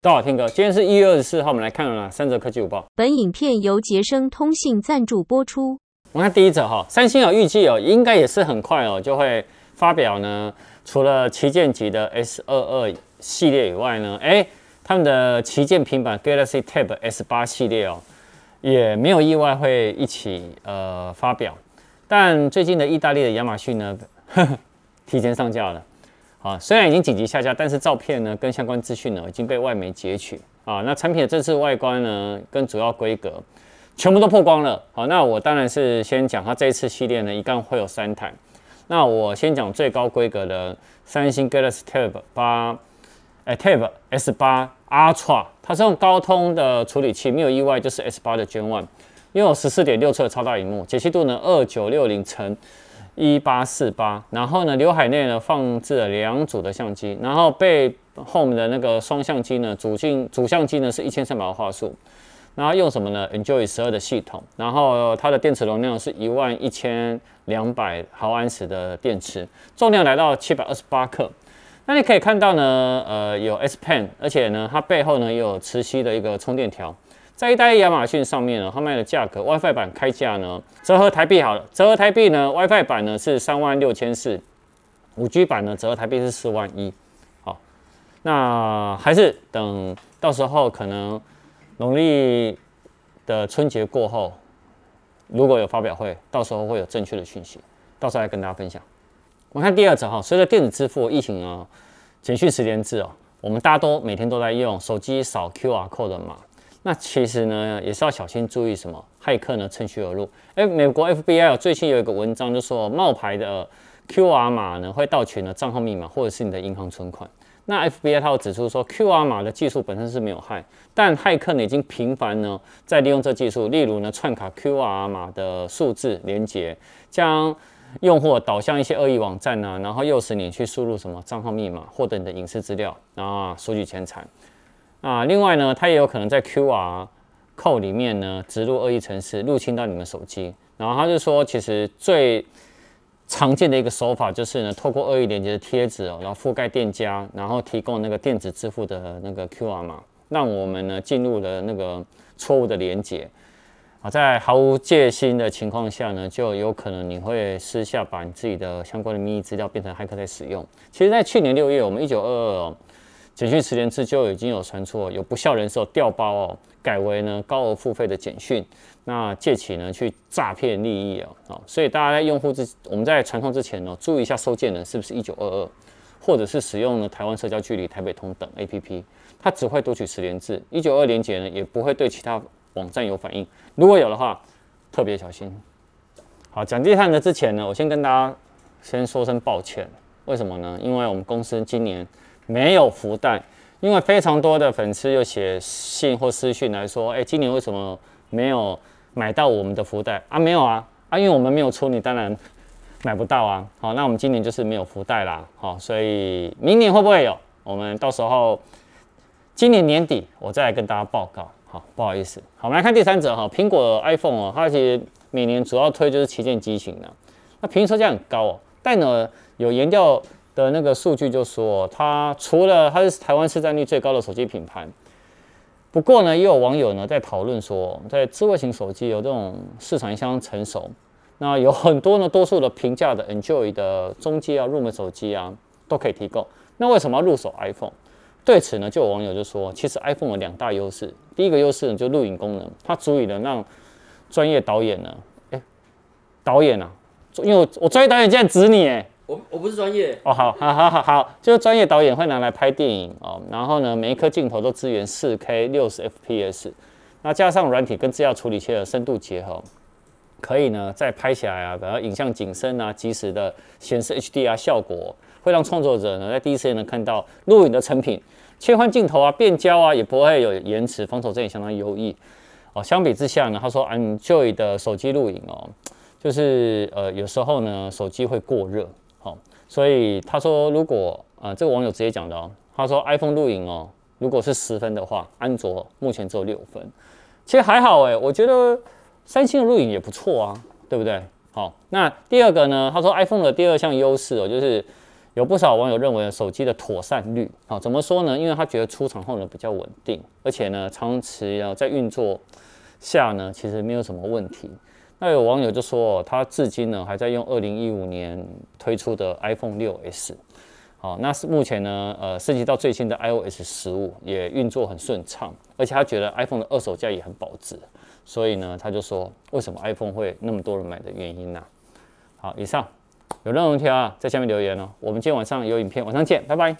大家好，天哥，今天是一月二十四号，我们来看了三则科技午报。本影片由杰生通信赞助播出。我们看第一则哈，三星哦，预计哦，应该也是很快哦，就会发表呢。除了旗舰级的 S 二二系列以外呢，哎，他们的旗舰平板 Galaxy Tab S 八系列哦，也没有意外会一起呃发表。但最近的意大利的亚马逊呢，呵呵提前上架了。啊，虽然已经紧急下架，但是照片呢跟相关资讯呢已经被外媒截取啊。那产品的这次外观呢跟主要规格全部都曝光了。好，那我当然是先讲它这一次系列呢，一共会有三台。那我先讲最高规格的三星 Galaxy Tab，哎，Tab S8 Ultra，它是用高通的处理器，没有意外就是 S8 的 Gen One，拥有十四点六寸超大荧幕，解析度呢 2960x。一八四八，然后呢，刘海内呢放置了两组的相机，然后背后面的那个双相机呢，主镜主相机呢是一千三百万画素，后用什么呢？Enjoy 十二的系统，然后它的电池容量是一万一千两百毫安时的电池，重量来到七百二十八克。那你可以看到呢，呃，有 S Pen，而且呢，它背后呢也有磁吸的一个充电条。在一代亚马逊上面呢，它卖的价格，WiFi 版开价呢，折合台币好了，折合台币呢，WiFi 版呢是三万六千四，5G 版呢折合台币是四万一。好，那还是等到时候可能农历的春节过后，如果有发表会，到时候会有正确的讯息，到时候来跟大家分享。我们看第二则哈，随着电子支付疫情啊，减去十连制哦，我们大家都每天都在用手机扫 QR code 的码。那其实呢，也是要小心注意什么？骇客呢趁虚而入。哎，美国 FBI 最近有一个文章就说，冒牌的 QR 码呢会盗取你的账号密码或者是你的银行存款。那 FBI 他又指出说，QR 码的技术本身是没有害，但骇客呢已经频繁呢在利用这技术，例如呢串卡 QR 码的数字连接，将用户导向一些恶意网站呢，然后诱使你去输入什么账号密码，获得你的隐私资料啊，收取钱财。啊，另外呢，它也有可能在 QR code 里面呢植入恶意程式，入侵到你们手机。然后他就说，其实最常见的一个手法就是呢，透过恶意连接的贴纸哦，然后覆盖店家，然后提供那个电子支付的那个 QR 码，让我们呢进入了那个错误的连接。啊，在毫无戒心的情况下呢，就有可能你会私下把你自己的相关的秘密资料变成骇客在使用。其实，在去年六月，我们一九二二。简讯十连字就已经有传出，有不孝人手调包哦，改为呢高额付费的简讯，那借起呢去诈骗利益哦，好，所以大家在用户之我们在传送之前呢，注意一下收件人是不是一九二二，或者是使用了台湾社交距离、台北通等 APP，它只会读取十连字，一九二连结呢也不会对其他网站有反应，如果有的话特别小心。好，讲地碳呢之前呢，我先跟大家先说声抱歉，为什么呢？因为我们公司今年。没有福袋，因为非常多的粉丝又写信或私讯来说，哎，今年为什么没有买到我们的福袋啊？没有啊，啊，因为我们没有出，你当然买不到啊。好，那我们今年就是没有福袋啦。好，所以明年会不会有？我们到时候今年年底我再来跟大家报告。好，不好意思。好，我们来看第三者哈，苹果 iPhone 哦，它其实每年主要推就是旗舰机型的，那平均售价很高哦，但呢有颜调。的那个数据就说，它除了它是台湾市占率最高的手机品牌，不过呢，也有网友呢在讨论说，在智慧型手机有这种市场相当成熟，那有很多呢，多数的平价的 Enjoy 的中阶啊、入门手机啊都可以提供。那为什么要入手 iPhone？对此呢，就有网友就说，其实 iPhone 有两大优势，第一个优势呢就录影功能，它足以能让专业导演呢，哎，导演啊，因为我专业导演竟然指你哎。我我不是专业哦，好，好，好，好，好，就是专业导演会拿来拍电影哦，然后呢，每一颗镜头都支援四 K 六十 FPS，那加上软体跟资料处理器的深度结合，可以呢再拍起来啊，然后影像景深啊，及时的显示 HDR 效果，会让创作者呢在第一时间能看到录影的成品，切换镜头啊，变焦啊也不会有延迟，防手震也相当优异哦。相比之下呢，他说，Enjoy 的手机录影哦，就是呃有时候呢手机会过热。好，所以他说，如果呃这个网友直接讲的，他说 iPhone 录影哦，如果是十分的话，安卓目前只有六分，其实还好诶，我觉得三星的录影也不错啊，对不对？好，那第二个呢，他说 iPhone 的第二项优势哦，就是有不少网友认为手机的妥善率，好怎么说呢？因为他觉得出厂后呢比较稳定，而且呢长期要在运作下呢，其实没有什么问题。那有网友就说，他至今呢还在用二零一五年推出的 iPhone 六 S，好，那是目前呢，呃，升级到最新的 iOS 十五也运作很顺畅，而且他觉得 iPhone 的二手价也很保值，所以呢，他就说为什么 iPhone 会那么多人买的原因呢？好，以上有任何问题啊，在下面留言哦。我们今天晚上有影片，晚上见，拜拜。